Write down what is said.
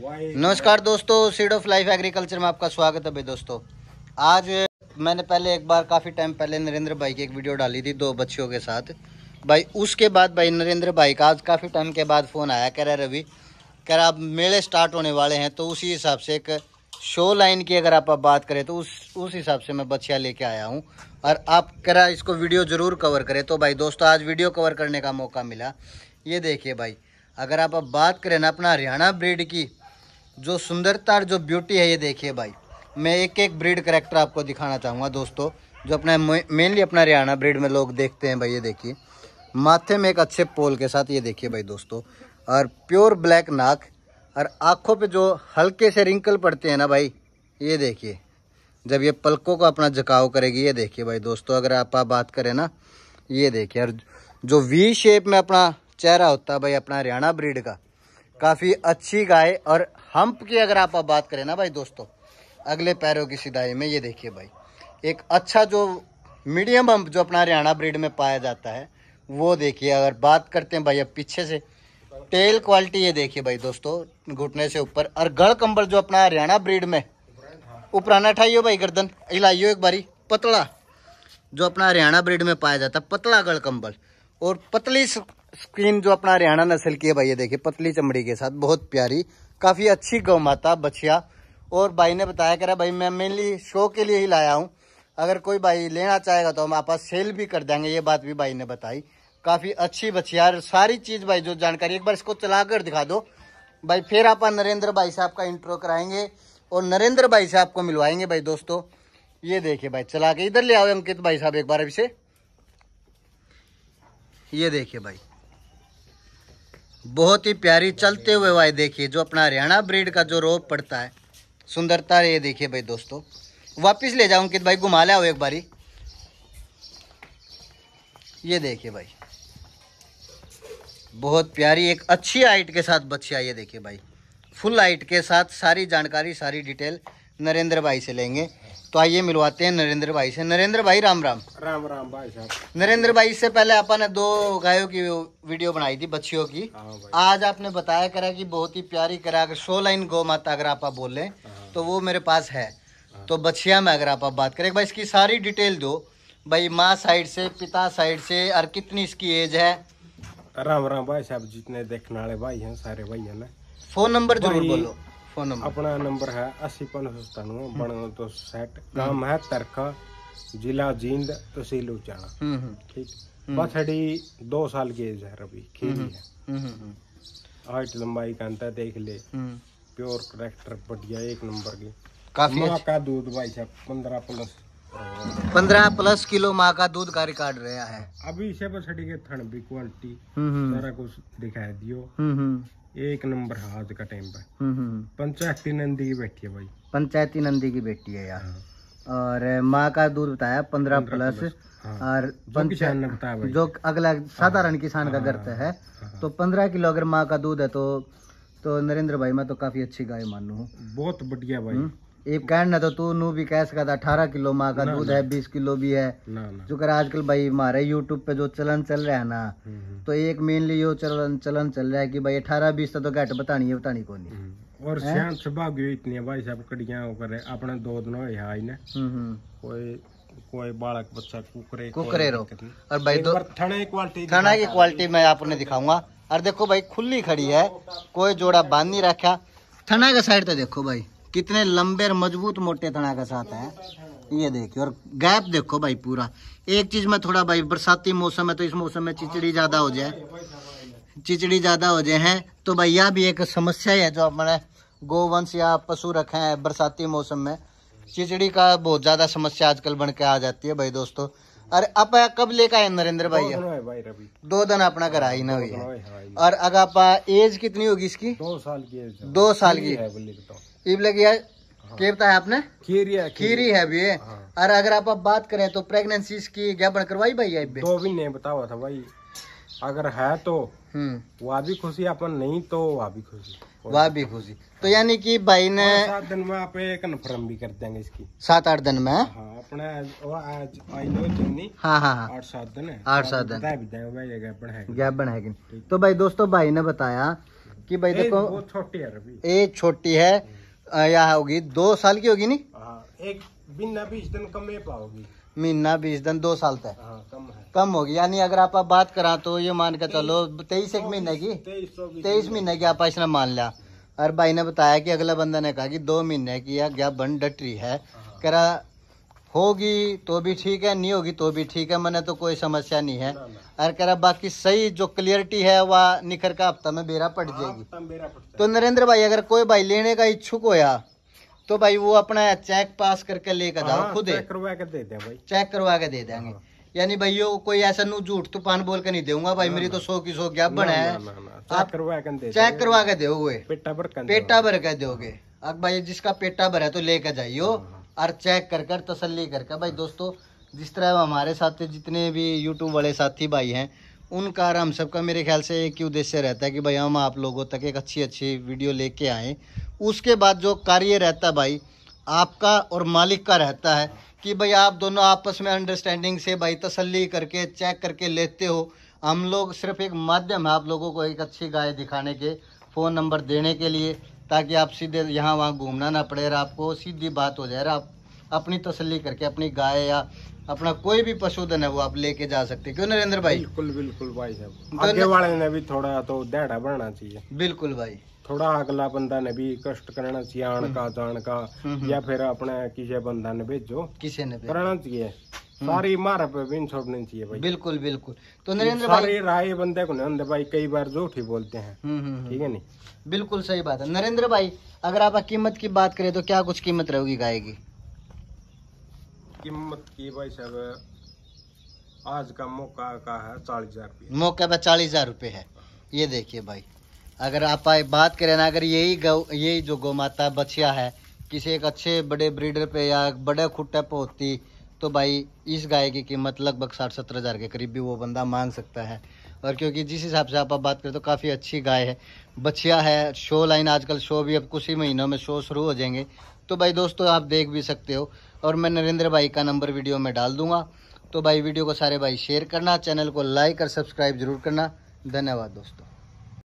नमस्कार दोस्तों seed of life agriculture में आपका स्वागत है भाई दोस्तों आज मैंने पहले एक बार काफ़ी टाइम पहले नरेंद्र भाई की एक वीडियो डाली थी दो बच्चियों के साथ भाई उसके बाद भाई नरेंद्र भाई का आज काफ़ी टाइम के बाद फ़ोन आया कह रहे रवि कह रहा अब मेले स्टार्ट होने वाले हैं तो उसी हिसाब से एक शो लाइन की अगर आप बात करें तो उस उस हिसाब से मैं बच्चिया लेके आया हूँ और आप कह रहा इसको वीडियो ज़रूर कवर करें तो भाई दोस्तों आज वीडियो कवर करने का मौका मिला ये देखिए भाई अगर आप अब बात करें ना अपना हरियाणा ब्रीड की जो सुंदरता और जो ब्यूटी है ये देखिए भाई मैं एक एक ब्रीड करेक्टर आपको दिखाना चाहूँगा दोस्तों जो अपना मेनली अपना हरियाणा ब्रीड में लोग देखते हैं भाई ये देखिए माथे में एक अच्छे पोल के साथ ये देखिए भाई दोस्तों और प्योर ब्लैक नाक और आँखों पर जो हल्के से रिंकल पड़ते हैं ना भाई ये देखिए जब ये पलकों को अपना झकाव करेगी ये देखिए भाई दोस्तों अगर आप आप बात करें ना ये देखिए और जो वी शेप में अपना चेहरा होता है भाई अपना हरियाणा ब्रीड का काफ़ी अच्छी गाय और हम्प की अगर आप बात करें ना भाई दोस्तों अगले पैरों की सिदाई में ये देखिए भाई एक अच्छा जो मीडियम हम्प जो अपना हरियाणा ब्रीड में पाया जाता है वो देखिए अगर बात करते हैं भाई अब पीछे से टेल क्वालिटी ये देखिए भाई दोस्तों घुटने से ऊपर और गढ़ कंबल जो अपना हरियाणा ब्रीड में उपराना ठाइयो भाई गर्दन हिलाइयो एक बारी पतला जो अपना हरियाणा ब्रीड में पाया जाता है पतला गढ़ कंबल और पतली स्क्रीन जो अपना हरियाणा नस्ल की है भाई ये देखिए पतली चमड़ी के साथ बहुत प्यारी काफ़ी अच्छी गौ माता बछिया और भाई ने बताया करा भाई मैं मेनली शो के लिए ही लाया हूँ अगर कोई भाई लेना चाहेगा तो हम आप सेल भी कर देंगे ये बात भी भाई ने बताई काफ़ी अच्छी बछिया सारी चीज़ भाई जो जानकारी एक बार इसको चला कर दिखा दो भाई फिर आप नरेंद्र भाई साहब का इंट्रो कराएंगे और नरेंद्र भाई साहब को मिलवाएंगे भाई दोस्तों ये देखिए भाई चला के इधर ले आओ अंकित भाई साहब एक बार अभी से ये देखिए भाई बहुत ही प्यारी चलते हुए भाई देखिए जो अपना हरियाणा ब्रीड का जो रोप पड़ता है सुंदरता ये देखिए भाई दोस्तों वापस ले जाऊँ कि भाई घुमा लिया हो एक बारी ये देखिए भाई बहुत प्यारी एक अच्छी हाइट के साथ आई ये देखिए भाई फुल हाइट के साथ सारी जानकारी सारी डिटेल नरेंद्र भाई से लेंगे तो आइए मिलवाते हैं नरेंद्र भाई से नरेंद्र भाई राम राम राम राम भाई साहब नरेंद्र भाई से पहले आपने दो गायों की वीडियो बनाई थी बच्चियों की हाँ आज आपने बताया करा कि बहुत ही प्यारी करा अगर सो लाइन गौ माता अगर आप बोले हाँ। तो वो मेरे पास है हाँ। तो बच्चिया में अगर आप बात करें भाई इसकी सारी डिटेल दो भाई माँ साइड से पिता साइड से और कितनी इसकी एज है राम राम भाई साहब जितने देखने वाले भाई हैं सारे भाई हैं फोन नंबर जरूर बोलो फोन नंबर अपना नंबर है अस्सी पांच सौ सतानवे बनो तो सैट नाम है तरखा जिला जींद तहसील उचाड़ा हम्म, हम्म। ठीक हम्म। बस हड़ी दो साल की एज है रवि खेली है हाइट लंबाई का अंतर देख ले प्योर करेक्टर बढ़िया एक नंबर की काफी माँ का दूध भाई साहब पंद्रह प्लस पंद्रह प्लस किलो माँ का दूध का रिकॉर्ड रहा है अभी इसे बस हड़ी के थन भी क्वालिटी सारा कुछ दिखाई दियो एक नंबर है आज का टाइम पर पंचायती नंदी की बेटी है भाई पंचायती नंदी की बेटी है यार हाँ। और माँ का दूध बताया पंद्रह प्लस हाँ। और पंचायत जो अगला हाँ। साधारण किसान का गर्त तो है तो पंद्रह किलो अगर माँ का दूध है तो तो नरेंद्र भाई मैं तो काफी अच्छी गाय मानू हूँ बहुत बढ़िया भाई हम्म। ये कहना तो तू नू भी कह सका अठारह किलो माँ का दूध है बीस किलो भी है जो कर आजकल भाई हमारे यूट्यूब पे जो चलन चल रहा है ना हम्म, हम्म। तो एक मेनली यो चलन चलन चल रहा है कि भाई अठारह बीस तो घट बतानी है बतानी को नहीं हम्म। और शाम इतनी भाई साहब कड़िया होकर अपने दो दिन हाई ने कोई कोई बालक बच्चा कुकरे कुकरे रो और भाई दो थाना की क्वालिटी मैं आपने दिखाऊंगा और देखो भाई खुली खड़ी है कोई जोड़ा बांध नहीं रखा थाना का साइड तो देखो भाई कितने लंबे और मजबूत मोटे तना का साथ है ये देखिए और गैप देखो भाई पूरा एक चीज में थोड़ा भाई बरसाती मौसम है तो इस मौसम में चिचड़ी ज्यादा हो जाए चिचड़ी ज्यादा हो जाए हैं तो भाई यह भी एक समस्या है जो अपने गोवंश या पशु रखे हैं बरसाती मौसम में चिचड़ी का बहुत ज्यादा समस्या आजकल बन के आ जाती है भाई दोस्तों अरे आप कब लेकर आए नरेंद्र भाई दो दिन अपना घर आई ना हुई है और अगर आप एज कितनी होगी इसकी दो साल की दो साल की इबले की हाँ। केवता है आपने खीरी है खीरी है भी और अगर आप अब बात करें तो प्रेगनेंसी की ज्ञापन करवाई भाई अभी दो तो भी नहीं बतावा था भाई अगर है तो हम्म। वह भी खुशी अपन नहीं तो वह भी खुशी वह भी खुशी तो हाँ। यानी कि भाई ने सात दिन में आप कन्फर्म भी कर देंगे इसकी सात आठ दिन में हाँ? अपने आज आठ सात दिन आठ सात दिन है तो भाई दोस्तों भाई ने बताया कि भाई देखो छोटी है ए छोटी है या होगी दो साल की होगी नी हाँ, एक महीना बीस दिन कम में पाओगी महीना बीस दिन दो साल तक हाँ, कम है कम होगी यानी अगर आप बात करा तो ये मान के चलो तेईस एक महीने की तेईस महीने की आप इसने मान लिया और भाई ने बताया कि अगला बंदा ने कहा कि दो महीने की या गया बन डटरी है हाँ। करा होगी तो भी ठीक है नहीं होगी तो भी ठीक है मैंने तो कोई समस्या नहीं है अरे कह रहा बाकी सही जो क्लियरिटी है वह निखर का हफ्ता में बेरा पड़ हाँ, जाएगी तो नरेंद्र भाई अगर कोई भाई लेने का इच्छुक होया तो भाई वो अपना चेक पास करके लेकर जाओ हाँ, खुद चेक करवा के दे चेक करवा के दे देंगे हाँ। यानी भाई कोई ऐसा नू झूठ तूफान बोल के नहीं दूंगा भाई मेरी तो सो की सो क्या बना है आप चेक करवा के दोगे पेटा भर के दोगे अब भाई जिसका पेटा भरा तो लेकर जाइयो और चेक कर कर तसली कर कर भाई दोस्तों जिस तरह हमारे साथ जितने भी यूट्यूब वाले साथी भाई हैं उनका हम सबका मेरे ख्याल से एक ही उद्देश्य रहता है कि भाई हम आप लोगों तक एक अच्छी अच्छी वीडियो लेके आएँ उसके बाद जो कार्य रहता भाई आपका और मालिक का रहता है कि भाई आप दोनों आपस में अंडरस्टैंडिंग से भाई तसल्ली करके चेक करके लेते हो हम लोग सिर्फ एक माध्यम है आप लोगों को एक अच्छी गाय दिखाने के फ़ोन नंबर देने के लिए ताकि आप सीधे यहाँ वहाँ घूमना ना पड़े आपको सीधी बात हो जाए आप अपनी तसली करके अपनी गाय या अपना कोई भी पशुधन है वो आप लेके जा सकते क्यों नरेंद्र भाई बिल्कुल बिल्कुल भाई साहब तो आगे वाले ने भी थोड़ा तो दहड़ा बढ़ना चाहिए बिल्कुल भाई थोड़ा अगला बंदा ने भी कष्ट करना चाहिए आन का हम्म। जान का हम्म, हम्म। या फिर अपने किसी बंदा ने भेजो किसी ने करना चाहिए सारी इमारत पे भी छोड़नी चाहिए भाई बिल्कुल बिल्कुल तो नरेंद्र सारे राय बंदे को नरेंद्र भाई कई बार झूठ ही बोलते हैं हम्म, हम्म, हम्म। ठीक है नहीं बिल्कुल सही बात है नरेंद्र भाई अगर आप कीमत की बात करें तो क्या कुछ कीमत रहेगी गाय की कीमत की भाई सब आज का मौका का है चालीस हजार रुपये मौके पर चालीस हजार रुपये है ये देखिए भाई अगर आप बात करें ना अगर यही गौ यही जो गौ माता बछिया है किसी एक अच्छे बड़े ब्रीडर पे या बड़े खुट्टे पे होती तो भाई इस गाय की कीमत लगभग साठ सत्तर हज़ार के करीब भी वो बंदा मांग सकता है और क्योंकि जिस हिसाब से आप, बात करें तो काफ़ी अच्छी गाय है बछिया है शो लाइन आजकल शो भी अब कुछ ही महीनों में शो शुरू हो जाएंगे तो भाई दोस्तों आप देख भी सकते हो और मैं नरेंद्र भाई का नंबर वीडियो में डाल दूंगा तो भाई वीडियो को सारे भाई शेयर करना चैनल को लाइक और सब्सक्राइब जरूर करना धन्यवाद दोस्तों